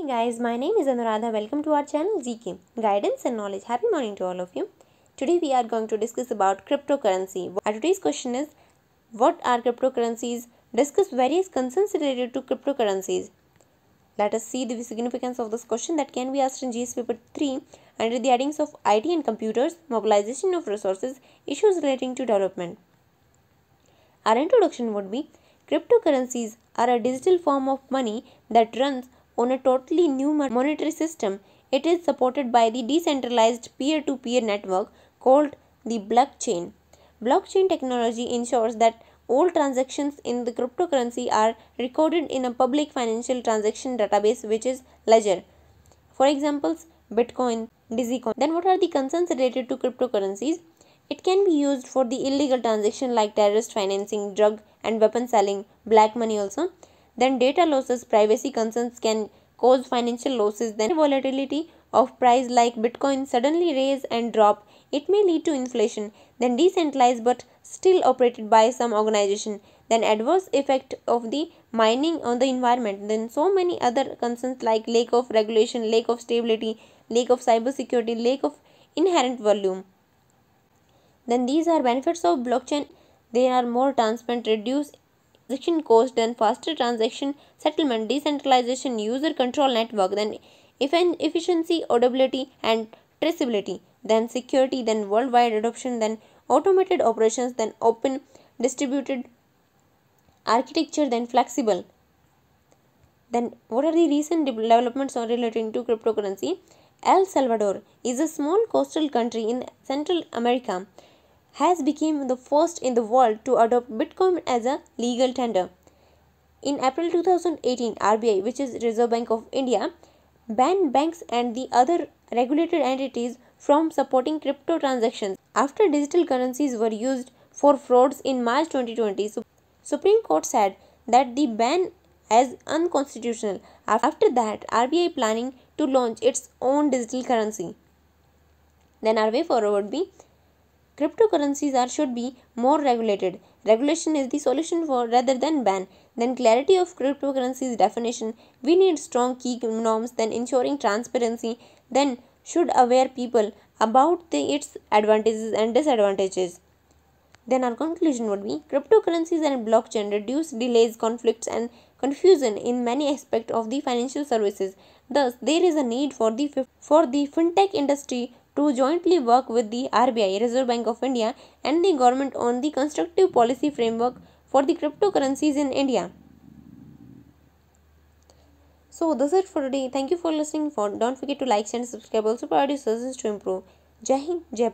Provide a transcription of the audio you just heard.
Hey guys, my name is Anuradha. Welcome to our channel ZK Guidance and Knowledge. Happy morning to all of you. Today we are going to discuss about cryptocurrency. Our today's question is what are cryptocurrencies? Discuss various concerns related to cryptocurrencies. Let us see the significance of this question that can be asked in GS paper 3 under the headings of IT and computers, mobilization of resources, issues relating to development. Our introduction would be cryptocurrencies are a digital form of money that runs on a totally new monetary system. It is supported by the decentralized peer-to-peer network called the blockchain. Blockchain technology ensures that all transactions in the cryptocurrency are recorded in a public financial transaction database which is Ledger. For examples, Bitcoin, DizzyCoin. Then what are the concerns related to cryptocurrencies? It can be used for the illegal transaction like terrorist financing, drug and weapon selling, black money also then data losses, privacy concerns can cause financial losses, then volatility of price like Bitcoin suddenly raise and drop. It may lead to inflation, then decentralized but still operated by some organization, then adverse effect of the mining on the environment, then so many other concerns like lack of regulation, lack of stability, lack of cyber security, lack of inherent volume. Then these are benefits of blockchain. They are more transparent, reduce transaction cost then faster transaction settlement, decentralization, user control network, then efficiency, audibility, and traceability, then security, then worldwide adoption, then automated operations, then open distributed architecture, then flexible. Then what are the recent developments relating to cryptocurrency? El Salvador is a small coastal country in Central America has become the first in the world to adopt Bitcoin as a legal tender. In April 2018, RBI, which is Reserve Bank of India, banned banks and the other regulated entities from supporting crypto transactions after digital currencies were used for frauds in March 2020. So, Supreme Court said that the ban as unconstitutional. After that, RBI planning to launch its own digital currency. Then our way forward be Cryptocurrencies are should be more regulated. Regulation is the solution for rather than ban. Then clarity of cryptocurrencies definition. We need strong key norms. Then ensuring transparency. Then should aware people about the, its advantages and disadvantages. Then our conclusion would be cryptocurrencies and blockchain reduce delays, conflicts and confusion in many aspects of the financial services. Thus, there is a need for the, for the fintech industry to jointly work with the RBI, Reserve Bank of India and the government on the constructive policy framework for the cryptocurrencies in India. So that's it for today. Thank you for listening. For don't forget to like, share, and subscribe. Also, provide your suggestions to improve. Jai Hind, Jai